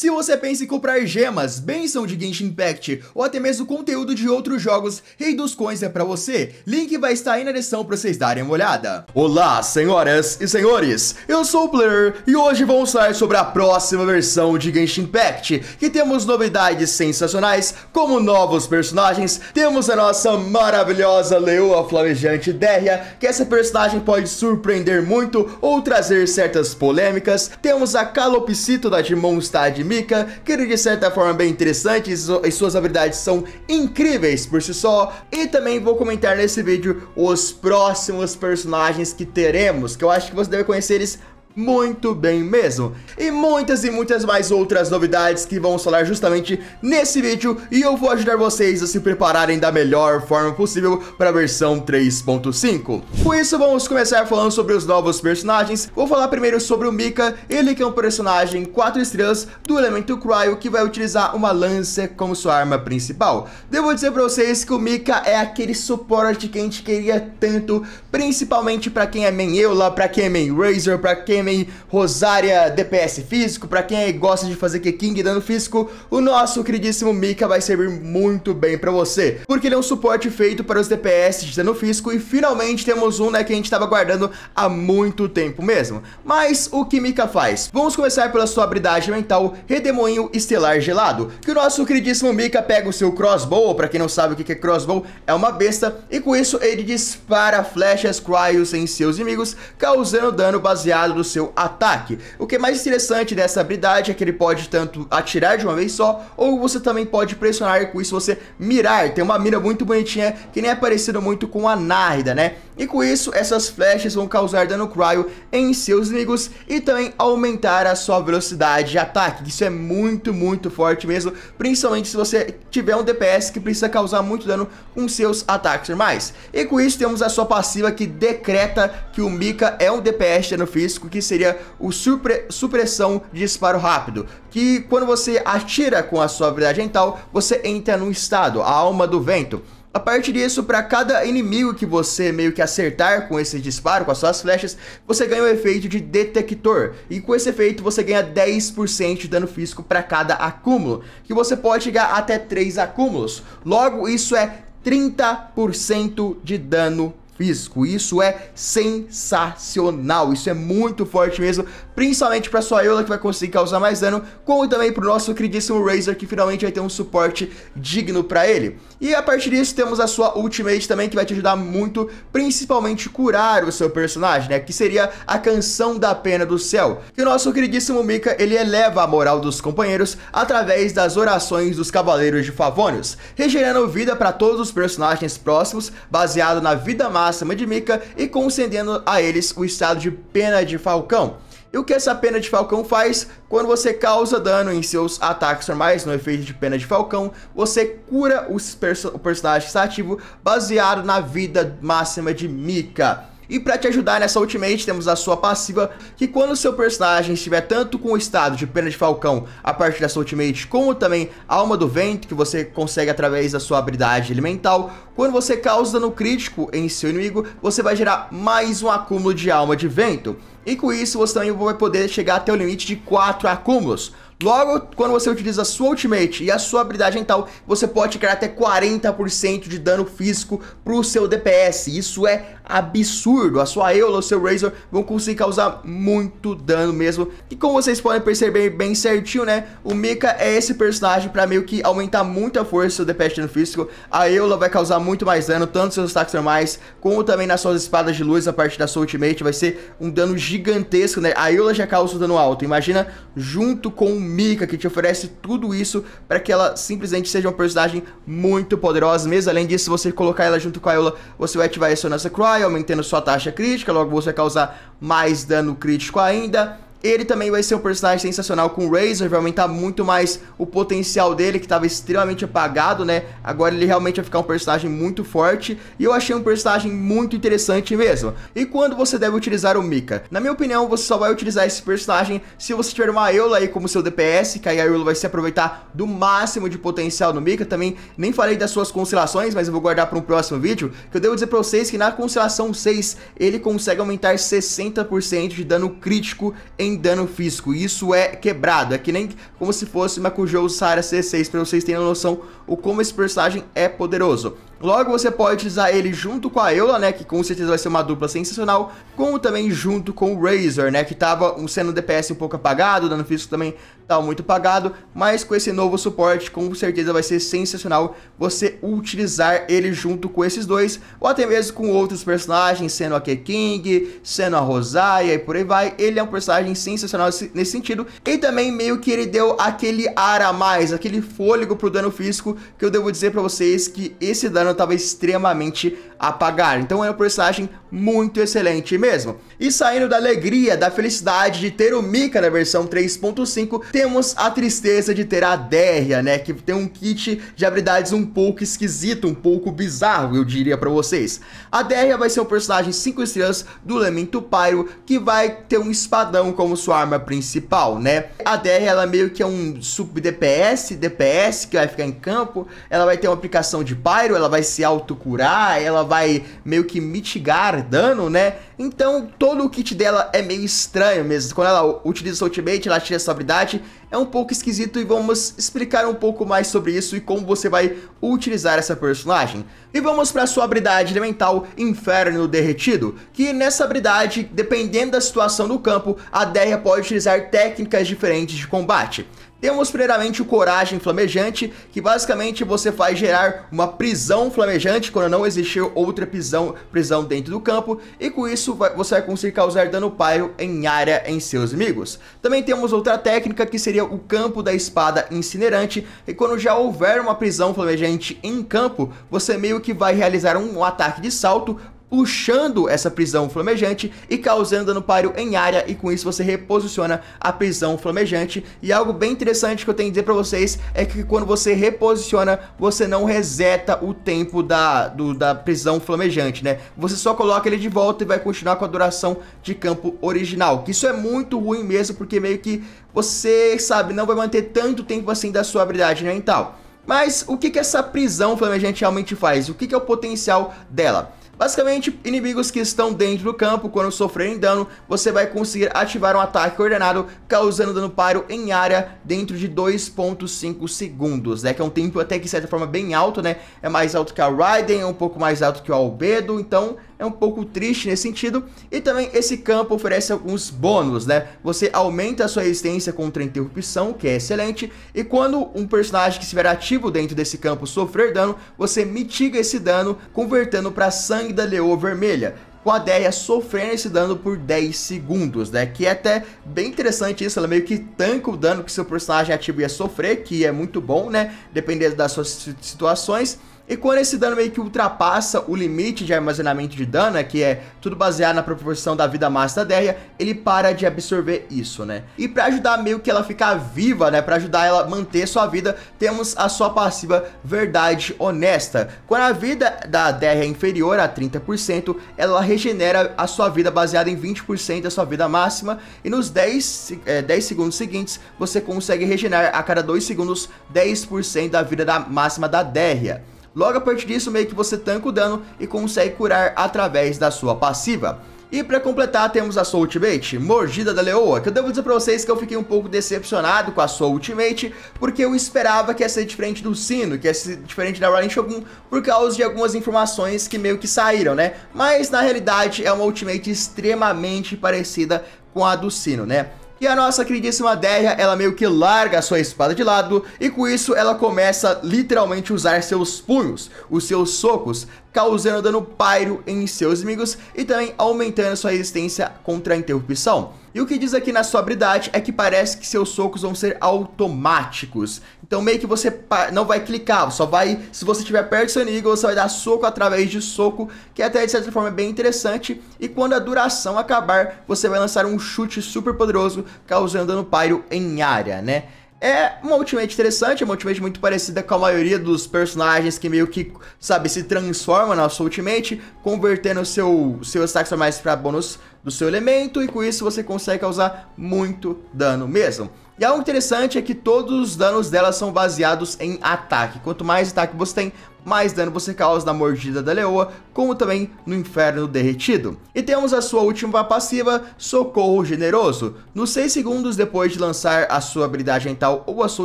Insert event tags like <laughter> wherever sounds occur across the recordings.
Se você pensa em comprar gemas, benção de Genshin Impact ou até mesmo conteúdo de outros jogos, Rei dos Coins é para você. Link vai estar aí na descrição para vocês darem uma olhada. Olá, senhoras e senhores. Eu sou o Player e hoje vamos falar sobre a próxima versão de Genshin Impact, que temos novidades sensacionais, como novos personagens, temos a nossa maravilhosa leoa flamejante Derria, que essa personagem pode surpreender muito ou trazer certas polêmicas, temos a calopsita da Dimon Stad Mika, que de certa forma é bem interessante e suas habilidades são incríveis por si só. E também vou comentar nesse vídeo os próximos personagens que teremos, que eu acho que você deve conhecer eles muito bem mesmo. E muitas e muitas mais outras novidades que vamos falar justamente nesse vídeo e eu vou ajudar vocês a se prepararem da melhor forma possível para a versão 3.5. Com isso, vamos começar falando sobre os novos personagens. Vou falar primeiro sobre o Mika, ele que é um personagem 4 estrelas do elemento Cryo que vai utilizar uma lança como sua arma principal. Devo dizer para vocês que o Mika é aquele suporte que a gente queria tanto, principalmente para quem é main Eula, para quem é main Razor, para quem aí, Rosária DPS físico, para quem gosta de fazer King dando dano físico, o nosso queridíssimo Mika vai servir muito bem para você, porque ele é um suporte feito para os DPS de dano físico e finalmente temos um, né, que a gente estava guardando há muito tempo mesmo. Mas o que Mika faz? Vamos começar pela sua habilidade mental, Redemoinho Estelar Gelado, que o nosso queridíssimo Mika pega o seu crossbow, para quem não sabe o que é crossbow, é uma besta, e com isso ele dispara flechas cryos em seus inimigos, causando dano baseado seu ataque. O que é mais interessante dessa habilidade é que ele pode tanto atirar de uma vez só, ou você também pode pressionar e com isso você mirar. Tem uma mira muito bonitinha, que nem é parecida muito com a Nárida, né? E com isso, essas flechas vão causar dano cryo em seus inimigos e também aumentar a sua velocidade de ataque. Isso é muito, muito forte mesmo, principalmente se você tiver um DPS que precisa causar muito dano com seus ataques normais. E com isso, temos a sua passiva que decreta que o Mika é um DPS dano físico que seria o supre, supressão de disparo rápido, que quando você atira com a sua habilidade mental, você entra num estado, a alma do vento. A partir disso, para cada inimigo que você meio que acertar com esse disparo, com as suas flechas, você ganha o efeito de detector. E com esse efeito, você ganha 10% de dano físico para cada acúmulo, que você pode chegar até 3 acúmulos. Logo, isso é 30% de dano físico. Isso é sensacional, isso é muito forte mesmo, principalmente para sua Eula que vai conseguir causar mais dano, como também para o nosso queridíssimo Razer que finalmente vai ter um suporte digno para ele. E a partir disso temos a sua Ultimate também que vai te ajudar muito, principalmente curar o seu personagem, né, que seria a Canção da Pena do Céu, que o nosso queridíssimo Mika, ele eleva a moral dos companheiros através das orações dos Cavaleiros de Favônios, regenerando vida para todos os personagens próximos, baseado na vida máxima máxima de Mika e concedendo a eles o estado de pena de falcão. E o que essa pena de falcão faz? Quando você causa dano em seus ataques normais, no efeito de pena de falcão, você cura perso o personagem que está ativo baseado na vida máxima de Mika. E para te ajudar nessa ultimate, temos a sua passiva, que quando seu personagem estiver tanto com o estado de Pena de Falcão a partir dessa ultimate, como também Alma do Vento, que você consegue através da sua habilidade elemental, quando você causa dano crítico em seu inimigo, você vai gerar mais um acúmulo de Alma de Vento. E com isso, você também vai poder chegar até o limite de 4 acúmulos. Logo, quando você utiliza a sua ultimate e a sua habilidade mental, você pode criar até 40% de dano físico pro seu DPS. Isso é absurdo. A sua Eula, o seu Razor vão conseguir causar muito dano mesmo. E como vocês podem perceber bem certinho, né? O Mika é esse personagem para meio que aumentar muito a força do no Físico. A Eula vai causar muito mais dano, tanto nos seus ataques normais, como também nas suas espadas de luz, a parte da sua ultimate. Vai ser um dano gigantesco, né? A Eula já causa um dano alto. Imagina junto com o Mika, que te oferece tudo isso para que ela simplesmente seja uma personagem muito poderosa mesmo. Além disso, se você colocar ela junto com a Eula, você vai ativar a Sonança Cry, aumentando sua taxa crítica, logo você causar mais dano crítico ainda. Ele também vai ser um personagem sensacional com o Razor, vai aumentar muito mais o potencial dele, que estava extremamente apagado, né? Agora ele realmente vai ficar um personagem muito forte, e eu achei um personagem muito interessante mesmo. E quando você deve utilizar o Mika? Na minha opinião, você só vai utilizar esse personagem se você tiver uma Eula aí como seu DPS, que aí a Eula vai se aproveitar do máximo de potencial no Mika. Também nem falei das suas constelações, mas eu vou guardar para um próximo vídeo, que eu devo dizer para vocês que na constelação 6, ele consegue aumentar 60% de dano crítico em tem dano físico. Isso é quebrado, é que nem como se fosse Makujou Sara C6, para vocês terem noção o como esse personagem é poderoso. Logo, você pode utilizar ele junto com a Eula, né, que com certeza vai ser uma dupla sensacional, como também junto com o Razor, né, que tava sendo DPS um pouco apagado, o dano físico também tava tá muito apagado, mas com esse novo suporte, com certeza vai ser sensacional você utilizar ele junto com esses dois, ou até mesmo com outros personagens, sendo a K-King, sendo a Rosaya e por aí vai, ele é um personagem sensacional nesse sentido, e também meio que ele deu aquele ar a mais, aquele fôlego pro dano físico, que eu devo dizer pra vocês que esse dano ano estava extremamente apagado. Então é um personagem muito excelente mesmo. E saindo da alegria, da felicidade de ter o Mika na versão 3.5, temos a tristeza de ter a Derria, né, que tem um kit de habilidades um pouco esquisito, um pouco bizarro, eu diria para vocês. A Derria vai ser um personagem 5 estrelas do Lamento Pyro, que vai ter um espadão como sua arma principal, né? A Derria, ela meio que é um sub DPS, DPS que vai ficar em campo, ela vai ter uma aplicação de Pyro, ela vai se autocurar, ela vai meio que mitigar Dano, né? Então todo o kit dela é meio estranho mesmo. Quando ela utiliza o ultimate, ela tira sua habilidade, é um pouco esquisito e vamos explicar um pouco mais sobre isso e como você vai utilizar essa personagem. E vamos para sua habilidade elemental Inferno Derretido, que nessa habilidade, dependendo da situação do campo, a Derria pode utilizar técnicas diferentes de combate. Temos primeiramente o Coragem Flamejante, que basicamente você faz gerar uma prisão flamejante quando não existiu outra prisão, prisão dentro do campo, e com isso vai, você vai conseguir causar dano pyro em área em seus inimigos. Também temos outra técnica que seria o Campo da Espada Incinerante, e quando já houver uma prisão flamejante em campo, você meio que vai realizar um ataque de salto puxando essa prisão flamejante e causando dano páreo em área e com isso você reposiciona a prisão flamejante. E algo bem interessante que eu tenho a dizer para vocês é que quando você reposiciona, você não reseta o tempo da, do, da prisão flamejante, né? Você só coloca ele de volta e vai continuar com a duração de campo original. Que isso é muito ruim mesmo, porque meio que você, sabe, não vai manter tanto tempo assim da sua habilidade, né, e tal. Mas o que, que essa prisão flamejante realmente faz? O que, que é o potencial dela? Basicamente, inimigos que estão dentro do campo, quando sofrerem dano, você vai conseguir ativar um ataque ordenado, causando dano paro em área dentro de 2.5 segundos, né? Que é um tempo até que, de certa forma, bem alto, né? É mais alto que a Raiden, é um pouco mais alto que o Albedo, então é um pouco triste nesse sentido. E também esse campo oferece alguns bônus, né? Você aumenta a sua resistência contra a interrupção, que é excelente, e quando um personagem que estiver ativo dentro desse campo sofrer dano, você mitiga esse dano, convertendo para sangue sangue da leoa vermelha, com a Deia sofrendo esse dano por 10 segundos, né? Que é até bem interessante isso, ela meio que tanca o dano que seu personagem ativo ia sofrer, que é muito bom, né? Dependendo das suas situações. E quando esse dano meio que ultrapassa o limite de armazenamento de dano, né, que é tudo baseado na proporção da vida massa da Derria, ele para de absorver isso, né? E para ajudar meio que ela ficar viva, né, para ajudar ela a manter sua vida, temos a sua passiva Verdade Honesta. Quando a vida da Derria é inferior a 30%, ela regenera a sua vida baseada em 20% da sua vida máxima, e nos 10, é, 10 segundos seguintes, você consegue regenerar a cada 2 segundos 10% da vida da máxima da Derria. Logo a partir disso, meio que você tanca o dano e consegue curar através da sua passiva. E para completar, temos a sua ultimate, Mordida da Leoa, que eu devo dizer para vocês que eu fiquei um pouco decepcionado com a sua ultimate, porque eu esperava que ia ser diferente do Sino, que ia ser diferente da Raiden Shogun, por causa de algumas informações que meio que saíram, né? Mas na realidade é uma ultimate extremamente parecida com a do Sino, né? E a nossa queridíssima Déria ela meio que larga a sua espada de lado e com isso ela começa literalmente usar seus punhos, os seus socos, causando dano pyro em seus inimigos e também aumentando sua resistência contra a interrupção. E o que diz aqui na sobriedade é que parece que seus socos vão ser automáticos. Então meio que você não vai clicar, só vai, se você estiver perto do seu inimigo, você vai dar soco através de soco, que até de certa forma é bem interessante. E quando a duração acabar, você vai lançar um chute super poderoso, causando dano pyro em área, né? É uma ultimate interessante, é uma ultimate muito parecida com a maioria dos personagens que meio que, sabe, se transforma na sua ultimate, convertendo seu, seu ataque mais para bônus do seu elemento e com isso você consegue causar muito dano mesmo. E algo interessante é que todos os danos dela são baseados em ataque. Quanto mais ataque você tem, mais dano você causa na mordida da leoa, como também no inferno derretido. E temos a sua última passiva, Socorro Generoso. Nos 6 segundos depois de lançar a sua habilidade mental ou a sua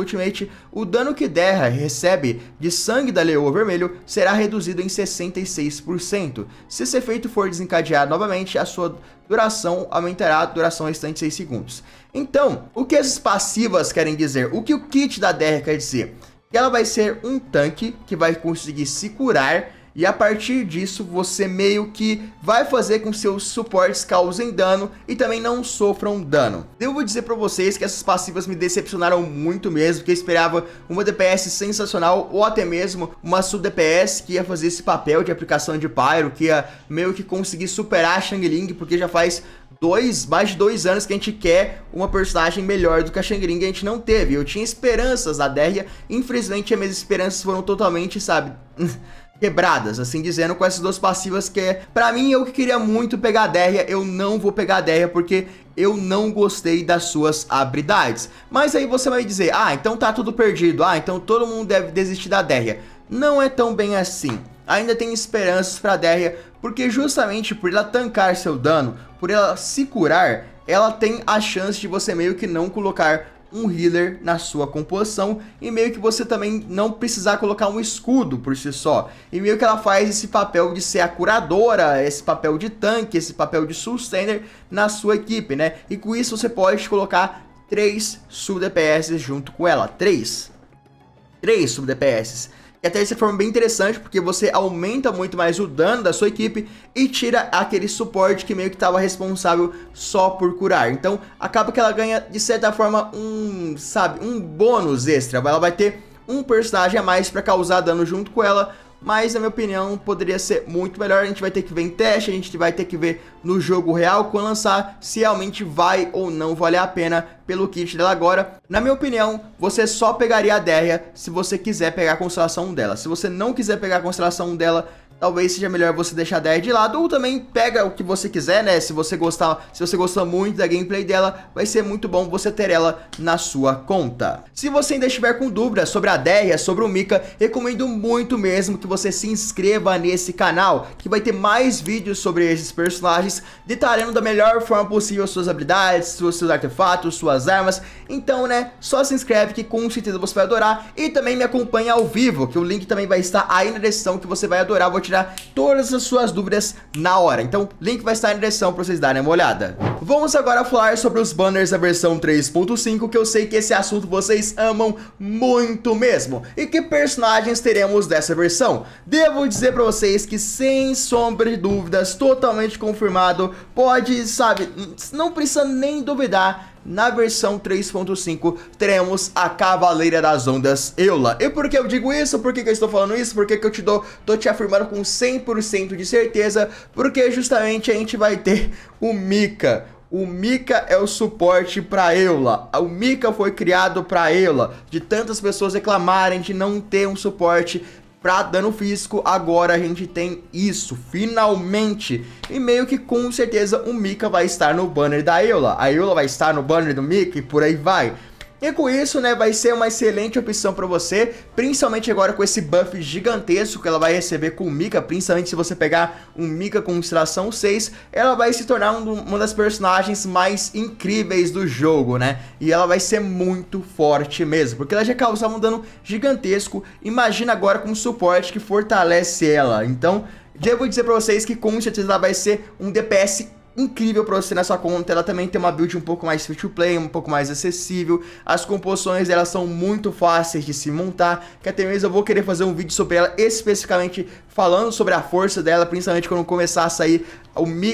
ultimate, o dano que Derra recebe de sangue da leoa vermelho será reduzido em 66%. Se esse efeito for desencadeado novamente, a sua duração aumentará a duração restante 6 segundos. Então, o que essas passivas querem dizer? O que o kit da Derra quer dizer? ela vai ser um tanque que vai conseguir se curar e a partir disso, você meio que vai fazer com que seus suportes causem dano e também não sofram dano. Eu vou dizer pra vocês que essas passivas me decepcionaram muito mesmo, que eu esperava uma DPS sensacional ou até mesmo uma sub DPS que ia fazer esse papel de aplicação de Pyro, que ia meio que conseguir superar a Shang Ling, porque já faz dois, mais de dois anos que a gente quer uma personagem melhor do que a Shang-Ling a gente não teve. Eu tinha esperanças da Derria, infelizmente as minhas esperanças foram totalmente, sabe... <laughs> quebradas, assim dizendo, com essas duas passivas que é, pra mim, eu que queria muito pegar a Derria, eu não vou pegar a Derria porque eu não gostei das suas habilidades. Mas aí você vai dizer, ah, então tá tudo perdido, ah, então todo mundo deve desistir da Derria. Não é tão bem assim. Ainda tem esperanças pra Derria, porque justamente por ela tancar seu dano, por ela se curar, ela tem a chance de você meio que não colocar um healer na sua composição e meio que você também não precisar colocar um escudo por si só. E meio que ela faz esse papel de ser a curadora, esse papel de tanque, esse papel de sustainer na sua equipe, né? E com isso você pode colocar 3 sub DPS junto com ela, 3. 3 sub DPS. E até essa forma bem interessante, porque você aumenta muito mais o dano da sua equipe e tira aquele suporte que meio que estava responsável só por curar. Então, acaba que ela ganha, de certa forma, um, sabe, um bônus extra. Ela vai ter um personagem a mais para causar dano junto com ela, mas na minha opinião poderia ser muito melhor. A gente vai ter que ver em teste, a gente vai ter que ver no jogo real quando lançar se realmente vai ou não valer a pena pelo kit dela agora. Na minha opinião, você só pegaria a Derria se você quiser pegar a constelação dela. Se você não quiser pegar a constelação dela, talvez seja melhor você deixar a Dare de lado ou também pega o que você quiser, né? Se você gostar, se você gostou muito da gameplay dela, vai ser muito bom você ter ela na sua conta. Se você ainda estiver com dúvidas sobre a Dare, sobre o Mika, recomendo muito mesmo que você se inscreva nesse canal, que vai ter mais vídeos sobre esses personagens, detalhando da melhor forma possível suas habilidades, seus, artefatos, suas armas. Então, né, só se inscreve que com certeza você vai adorar e também me acompanha ao vivo, que o link também vai estar aí na descrição que você vai adorar. Vou te tirar todas as suas dúvidas na hora. Então, link vai estar na descrição para vocês darem uma olhada. Vamos agora falar sobre os banners da versão 3.5, que eu sei que esse assunto vocês amam muito mesmo. E que personagens teremos dessa versão? Devo dizer para vocês que sem sombra de dúvidas, totalmente confirmado, pode, sabe, não precisa nem duvidar na versão 3.5 teremos a Cavaleira das Ondas Eula. E por que eu digo isso? Por que, que eu estou falando isso? Por que, que eu te dou, tô te afirmando com 100% de certeza? Porque justamente a gente vai ter o Mika, o Mika é o suporte para Eula. O Mika foi criado para Eula. De tantas pessoas reclamarem de não ter um suporte Pra dano físico, agora a gente tem isso, finalmente. E meio que com certeza o Mika vai estar no banner da Eula. A Eula vai estar no banner do Mika e por aí vai. E com isso, né, vai ser uma excelente opção para você, principalmente agora com esse buff gigantesco que ela vai receber com o Mika, principalmente se você pegar um Mika com extração 6, ela vai se tornar um, uma das personagens mais incríveis do jogo, né? E ela vai ser muito forte mesmo, porque ela já causava um dano gigantesco, imagina agora com suporte que fortalece ela, então... Devo dizer pra vocês que com certeza ela vai ser um DPS incrível para você nessa conta. Ela também tem uma build um pouco mais free to play, um pouco mais acessível. As composições elas são muito fáceis de se montar, que até mesmo eu vou querer fazer um vídeo sobre ela especificamente falando sobre a força dela, principalmente quando começar a sair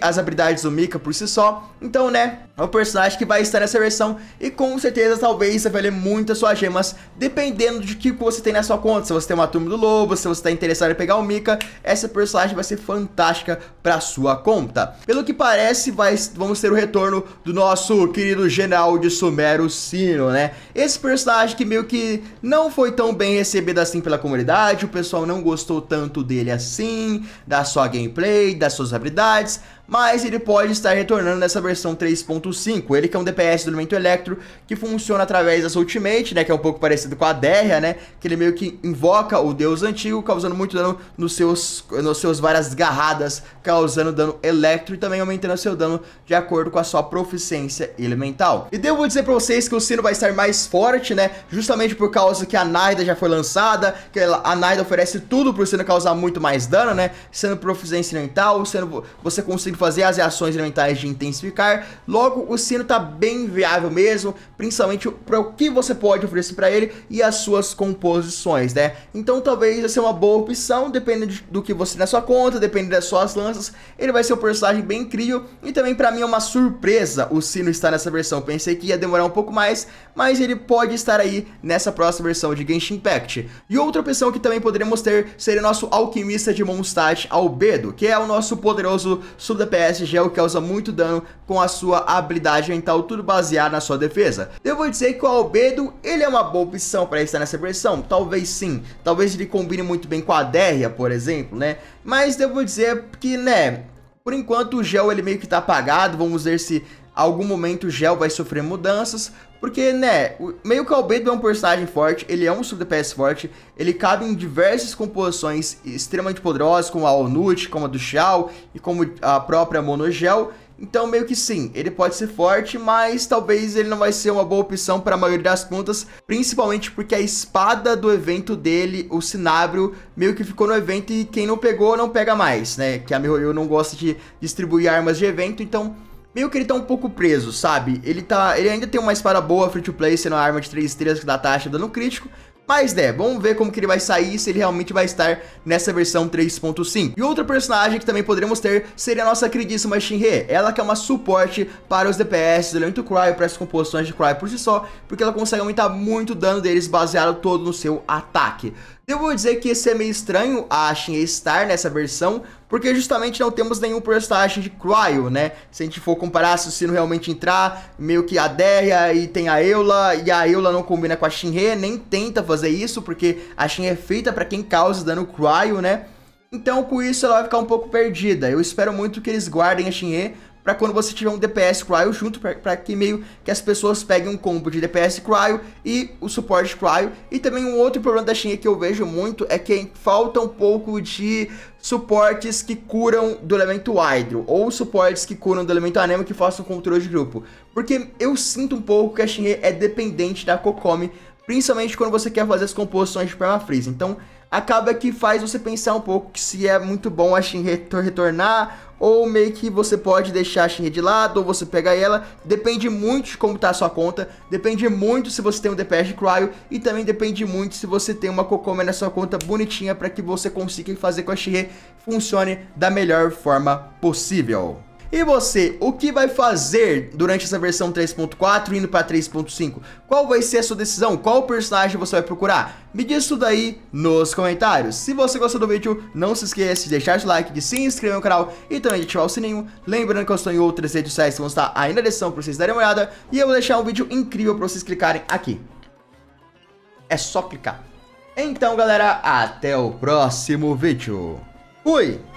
as habilidades do Mika por si só. Então, né, é um personagem que vai estar nessa versão e com certeza talvez você valha muito as suas gemas, dependendo de que você tem na sua conta. Se você tem uma turma do lobo, se você está interessado em pegar o Mika, essa personagem vai ser fantástica para sua conta. Pelo que parece, vai, vamos ter o retorno do nosso querido general de Sumero Sino, né? Esse personagem que meio que não foi tão bem recebido assim pela comunidade, o pessoal não gostou tanto dele assim, da sua gameplay, das suas habilidades, parents mas ele pode estar retornando nessa versão 3.5. Ele que é um DPS do elemento Electro, que funciona através da sua Ultimate, né, que é um pouco parecido com a Derria, né, que ele meio que invoca o deus antigo, causando muito dano nos seus, nos seus várias garradas, causando dano Electro e também aumentando seu dano de acordo com a sua proficiência elemental. E devo dizer pra vocês que o sino vai estar mais forte, né, justamente por causa que a Naida já foi lançada, que a Naida oferece tudo pro sino causar muito mais dano, né, sendo proficiência elemental, sendo você conseguir fazer as reações elementais de intensificar, logo o sino está bem viável mesmo, principalmente para o que você pode oferecer para ele e as suas composições, né? Então talvez essa é uma boa opção, dependendo do que você na sua conta, dependendo das suas lanças, ele vai ser um personagem bem incrível e também para mim é uma surpresa o sino estar nessa versão. Pensei que ia demorar um pouco mais, mas ele pode estar aí nessa próxima versão de Genshin Impact. E outra opção que também poderíamos ter seria o nosso alquimista de Mondstadt Albedo, que é o nosso poderoso da DPS Gel é causa muito dano com a sua habilidade mental, tudo baseado na sua defesa. Eu vou dizer que o Albedo, ele é uma boa opção para estar nessa versão, talvez sim, talvez ele combine muito bem com a Derria, por exemplo, né? Mas eu vou dizer que, né, por enquanto o gel ele meio que tá apagado, vamos ver se algum momento o Gel vai sofrer mudanças, porque, né, meio que o Albedo é um personagem forte, ele é um sub DPS forte, ele cabe em diversas composições extremamente poderosas, como a Onut, como a do Xiao e como a própria Monogel, então meio que sim, ele pode ser forte, mas talvez ele não vai ser uma boa opção para a maioria das contas, principalmente porque a espada do evento dele, o Sinabrio, meio que ficou no evento e quem não pegou não pega mais, né, que a Mihoyo não gosta de distribuir armas de evento, então meio que ele tá um pouco preso, sabe? Ele tá, ele ainda tem uma espada boa free to play, sendo a arma de 3 estrelas que dá taxa dando crítico, mas né, vamos ver como que ele vai sair se ele realmente vai estar nessa versão 3.5. E outra personagem que também poderemos ter seria a nossa queridíssima Shinhe. Ela que é uma suporte para os DPS do elemento é Cry para as composições de Cry por si só, porque ela consegue aumentar muito o dano deles baseado todo no seu ataque. Devo dizer que esse é meio estranho a Shinhe estar nessa versão, porque justamente não temos nenhum personagem de Cryo, né? Se a gente for comparar, se o Sino realmente entrar, meio que a Deia e tem a Eula, e a Eula não combina com a Shinhe, nem tenta fazer isso, porque a Shinhe é feita para quem causa dano Cryo, né? Então, com isso, ela vai ficar um pouco perdida. Eu espero muito que eles guardem a Shinhe para quando você tiver um DPS Cryo junto, para que meio que as pessoas peguem um combo de DPS Cryo e o suporte Cryo. E também um outro problema da Shinra que eu vejo muito é que falta um pouco de suportes que curam do elemento Hydro, ou suportes que curam do elemento Anemo que façam controle de grupo. Porque eu sinto um pouco que a Shinra é dependente da Kokomi, principalmente quando você quer fazer as composições de Permafreeze. Então, acaba que faz você pensar um pouco se é muito bom a Shin retornar, ou meio que você pode deixar a Shinra de lado, ou você pegar ela, depende muito de como tá a sua conta, depende muito se você tem um DPS de Cryo, e também depende muito se você tem uma Kokoma na sua conta bonitinha para que você consiga fazer com a Shinra funcione da melhor forma possível. E você, o que vai fazer durante essa versão 3.4 indo para 3.5? Qual vai ser a sua decisão? Qual personagem você vai procurar? Me diz tudo aí nos comentários. Se você gostou do vídeo, não se esqueça de deixar seu like, de se inscrever no canal e também de ativar o sininho. Lembrando que eu estou em outras redes sociais que vão estar aí na descrição para vocês darem uma olhada. E eu vou deixar um vídeo incrível para vocês clicarem aqui. É só clicar. Então, galera, até o próximo vídeo. Fui!